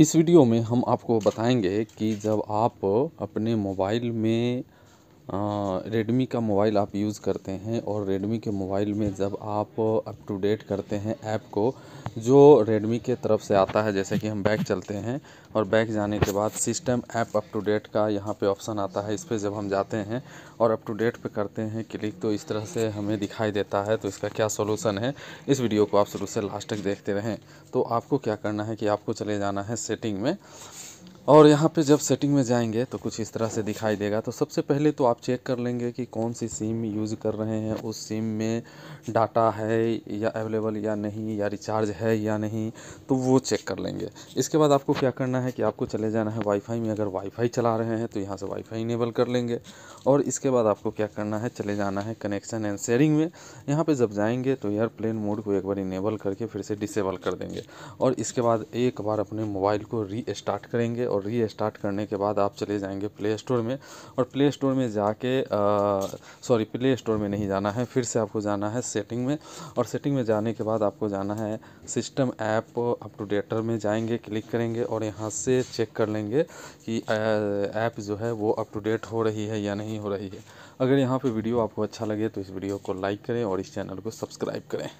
इस वीडियो में हम आपको बताएंगे कि जब आप अपने मोबाइल में रेडमी का मोबाइल आप यूज़ करते हैं और रेडमी के मोबाइल में जब आप अप टू डेट करते हैं ऐप को जो रेडमी के तरफ से आता है जैसे कि हम बैक चलते हैं और बैक जाने के बाद system app up to date का यहाँ पे ऑप्शन आता है इस पर जब हम जाते हैं और अप टू डेट पे करते हैं क्लिक तो इस तरह से हमें दिखाई देता है तो इसका क्या सोलूसन है इस वीडियो को आप शुरू से लास्ट तक देखते रहें तो आपको क्या करना है कि आपको चले जाना है सेटिंग में और यहाँ पे जब सेटिंग में जाएंगे तो कुछ इस तरह से दिखाई देगा तो सबसे पहले तो आप चेक कर लेंगे कि कौन सी सिम यूज़ कर रहे हैं उस सिम में डाटा है या अवेलेबल या नहीं या रिचार्ज है या नहीं तो वो चेक कर लेंगे इसके बाद आपको क्या करना है कि आपको चले जाना है वाईफाई में अगर वाईफाई चला रहे हैं तो यहाँ से वाईफाई इनेबल कर लेंगे और इसके बाद आपको क्या करना है चले जाना है कनेक्शन एंड शेयरिंग में यहाँ पर जब जाएंगे तो एयरप्लेन मोड को एक बार इनेबल करके फिर से डिसेबल कर देंगे और इसके बाद एक बार अपने मोबाइल को री करेंगे और और री स्टार्ट करने के बाद आप चले जाएंगे प्ले स्टोर में और प्ले स्टोर में जाके सॉरी प्ले स्टोर में नहीं जाना है फिर से आपको जाना है सेटिंग में और सेटिंग में जाने के बाद आपको जाना है system app up to date में जाएंगे क्लिक करेंगे और यहाँ से चेक कर लेंगे कि ऐप जो है वो अप टू डेट हो रही है या नहीं हो रही है अगर यहाँ पर वीडियो आपको अच्छा लगे तो इस वीडियो को लाइक करें और इस चैनल को सब्सक्राइब करें